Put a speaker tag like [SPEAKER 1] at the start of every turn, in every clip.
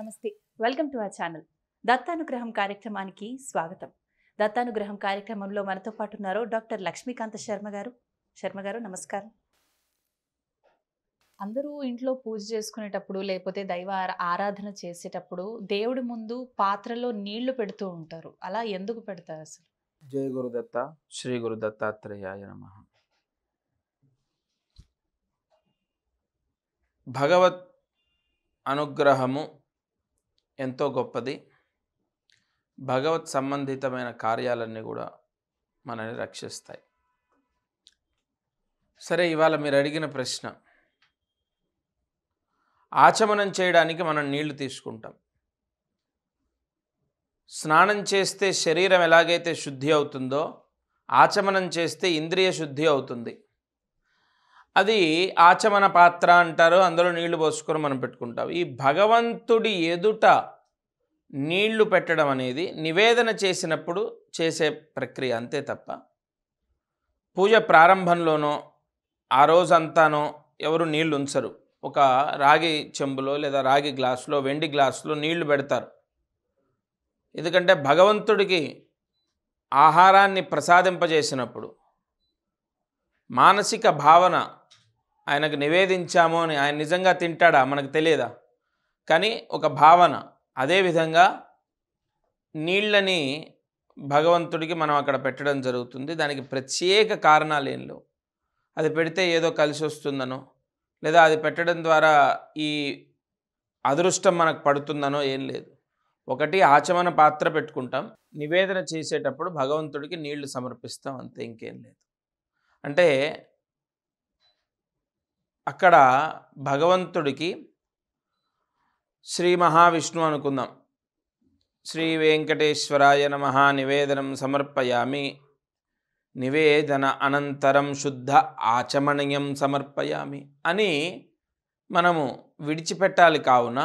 [SPEAKER 1] నమస్తే welcome to our channel Dattanugraham కార్యక్రమానికి స్వాగతం దత్తానుగ్రహం కార్యక్రమంలో మనతో పాటు ఉన్నారు డాక్టర్ లక్ష్మీకాంత శర్మ గారు శర్మ గారు నమస్కారం అందరూ ఇంట్లో పూజ చేసుకునేటప్పుడు లేకపోతే దైవ ఆరాధన చేసేటప్పుడు దేవుడి ముందు పాత్రలో నీళ్లు పెడుతూ ఉంటారు అలా ఎందుకు పెడతారు అసలు
[SPEAKER 2] జయ గురుదత్త శ్రీ గురుదత్తాత్రేయాయ నమ భగవత్ అనుగ్రహము ఎంతో గొప్పది భగవత్ సంబంధితమైన కార్యాలన్నీ కూడా మనని రక్షిస్తాయి సరే ఇవాళ మీరు అడిగిన ప్రశ్న ఆచమనం చేయడానికి మనం నీళ్లు తీసుకుంటాం స్నానం చేస్తే శరీరం ఎలాగైతే శుద్ధి అవుతుందో ఆచమనం చేస్తే ఇంద్రియ శుద్ధి అవుతుంది అది ఆచమన పాత్ర అంటారు అందులో నీళ్లు పోసుకొని మనం పెట్టుకుంటాం ఈ భగవంతుడి ఎదుట నీళ్లు పెట్టడం అనేది నివేదన చేసినప్పుడు చేసే ప్రక్రియ అంతే తప్ప పూజ ప్రారంభంలోనో ఆ రోజంతానో ఎవరు నీళ్లు ఉంచరు ఒక రాగి చెంబులో లేదా రాగి గ్లాసులో వెండి గ్లాసులో నీళ్లు పెడతారు ఎందుకంటే భగవంతుడికి ఆహారాన్ని ప్రసాదింపజేసినప్పుడు మానసిక భావన ఆయనకు నివేదించాము అని ఆయన నిజంగా తింటాడా మనకు తెలియదా కానీ ఒక భావన అదేవిధంగా నీళ్ళని భగవంతుడికి మనం అక్కడ పెట్టడం జరుగుతుంది దానికి ప్రత్యేక కారణాలు ఏం లేవు అది పెడితే ఏదో కలిసి వస్తుందనో లేదా అది పెట్టడం ద్వారా ఈ అదృష్టం మనకు పడుతుందనో ఏం లేదు ఒకటి ఆచమన పాత్ర పెట్టుకుంటాం నివేదన చేసేటప్పుడు భగవంతుడికి నీళ్లు సమర్పిస్తాం అంతే ఇంకేం లేదు అంటే అక్కడ భగవంతుడికి శ్రీ మహావిష్ణు అనుకుందాం శ్రీ వెంకటేశ్వరాయ నమ నివేదనం సమర్పయామి నివేదన అనంతరం శుద్ధ ఆచమనీయం సమర్పయామి అని మనము విడిచిపెట్టాలి కావున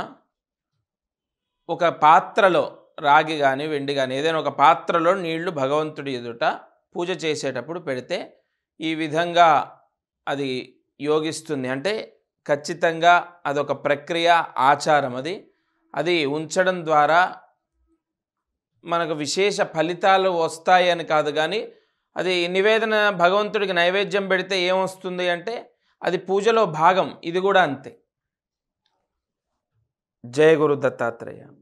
[SPEAKER 2] ఒక పాత్రలో రాగి కానీ వెండి కానీ ఏదైనా ఒక పాత్రలో నీళ్లు భగవంతుడి ఎదుట పూజ చేసేటప్పుడు పెడితే ఈ విధంగా అది యోగిస్తుంది అంటే ఖచ్చితంగా అదొక ప్రక్రియ ఆచారం అది అది ఉంచడం ద్వారా మనకు విశేష ఫలితాలు వస్తాయని కాదు కానీ అది నివేదన భగవంతుడికి నైవేద్యం పెడితే ఏమొస్తుంది అంటే అది పూజలో భాగం ఇది కూడా అంతే జయ గురు దత్తాత్రేయ